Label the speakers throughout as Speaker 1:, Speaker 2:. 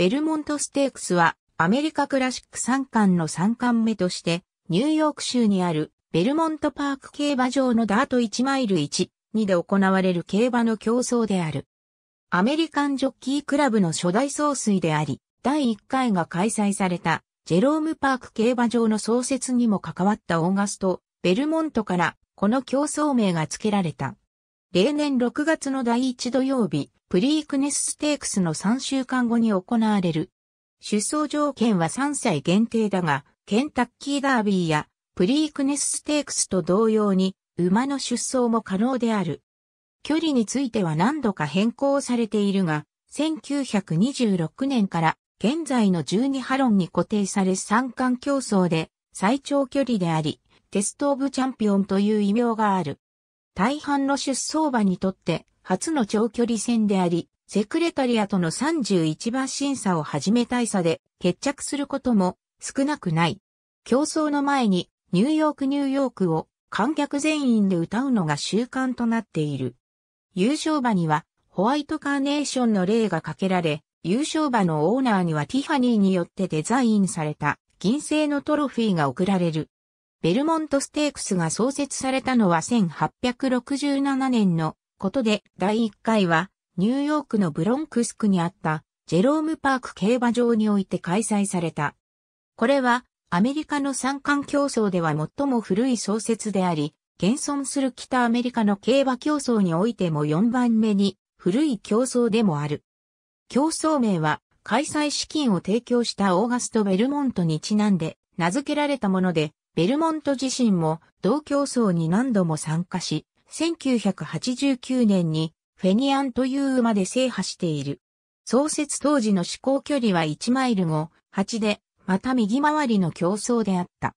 Speaker 1: ベルモントステークスはアメリカクラシック三冠の三冠目として、ニューヨーク州にあるベルモントパーク競馬場のダート1マイル1、2で行われる競馬の競争である。アメリカンジョッキークラブの初代総帥であり、第1回が開催されたジェロームパーク競馬場の創設にも関わったオーガスト、ベルモントからこの競争名が付けられた。例年6月の第1土曜日、プリークネスステークスの3週間後に行われる。出走条件は3歳限定だが、ケンタッキーダービーやプリークネスステークスと同様に馬の出走も可能である。距離については何度か変更されているが、1926年から現在の12ハロンに固定され三冠競争で最長距離であり、テストオブチャンピオンという異名がある。大半の出走馬にとって初の長距離戦であり、セクレタリアとの31馬審査をはじめ大差で決着することも少なくない。競争の前にニューヨークニューヨークを観客全員で歌うのが習慣となっている。優勝馬にはホワイトカーネーションの例がかけられ、優勝馬のオーナーにはティファニーによってデザインされた銀製のトロフィーが贈られる。ベルモントステークスが創設されたのは1867年のことで第1回はニューヨークのブロンクスクにあったジェロームパーク競馬場において開催された。これはアメリカの三冠競争では最も古い創設であり、現存する北アメリカの競馬競争においても4番目に古い競争でもある。競争名は開催資金を提供したオーガスト・ベルモントにちなんで名付けられたもので、ベルモント自身も同競争に何度も参加し、1989年にフェニアンという馬で制覇している。創設当時の試行距離は1マイル後、8で、また右回りの競争であった。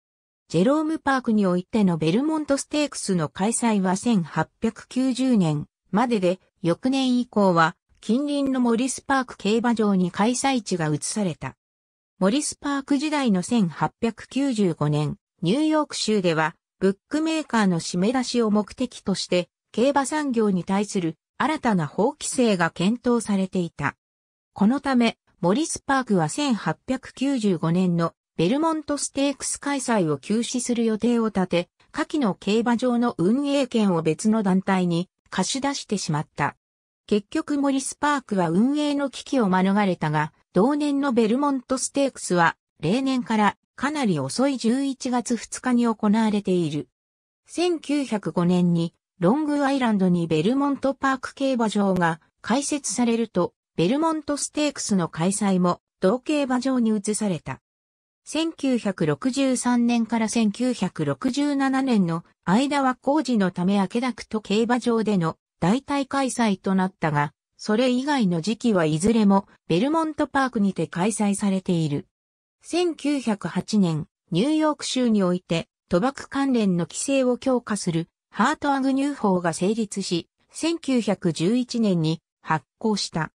Speaker 1: ジェロームパークにおいてのベルモントステークスの開催は1890年までで、翌年以降は近隣のモリスパーク競馬場に開催地が移された。モリスパーク時代の1895年、ニューヨーク州では、ブックメーカーの締め出しを目的として、競馬産業に対する新たな法規制が検討されていた。このため、モリスパークは1895年のベルモントステークス開催を休止する予定を立て、下記の競馬場の運営権を別の団体に貸し出してしまった。結局モリスパークは運営の危機を免れたが、同年のベルモントステークスは例年からかなり遅い11月2日に行われている。1905年にロングアイランドにベルモントパーク競馬場が開設されると、ベルモントステークスの開催も同競馬場に移された。1963年から1967年の間は工事のため明けだくと競馬場での代替開催となったが、それ以外の時期はいずれもベルモントパークにて開催されている。1908年、ニューヨーク州において、賭博関連の規制を強化する、ハート・アグニュー法が成立し、1911年に発行した。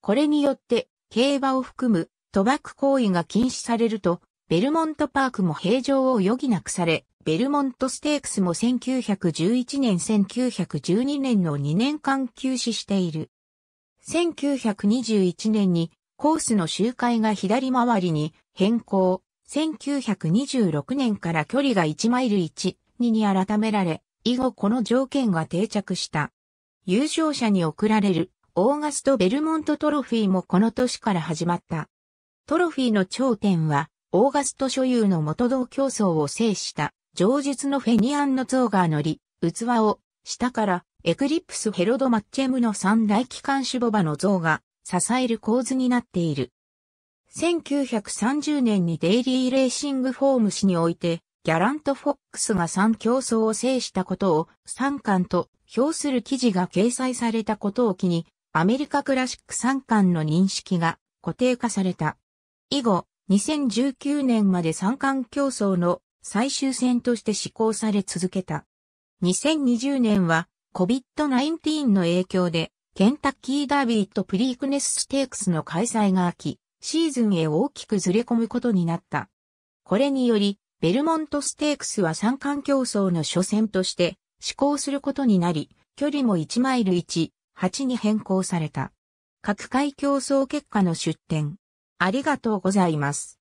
Speaker 1: これによって、競馬を含む賭博行為が禁止されると、ベルモントパークも平常を余儀なくされ、ベルモントステークスも1911年1912年の2年間休止している。1921年にコースの周回が左回りに変更、1926年から距離が1マイル1、2に改められ、以後この条件が定着した。優勝者に贈られるオーガスト・ベルモントトロフィーもこの年から始まった。トロフィーの頂点は、オーガスト所有の元同競争を制した、上述のフェニアンの像が乗り、器を、下から、エクリプス・ヘロド・マッチェムの三大機関種ボバの像が、支える構図になっている。1930年にデイリーレーシングフォーム誌において、ギャラント・フォックスが3競争を制したことを3冠と評する記事が掲載されたことを機に、アメリカクラシック3冠の認識が固定化された。以後、2019年まで3冠競争の最終戦として施行され続けた。2020年は COVID-19 の影響でケンタッキーダービーとプリークネスステークスの開催がき、シーズンへ大きくずれ込むことになった。これにより、ベルモントステークスは三冠競争の初戦として試行することになり、距離も1マイル1、8に変更された。各回競争結果の出展。ありがとうございます。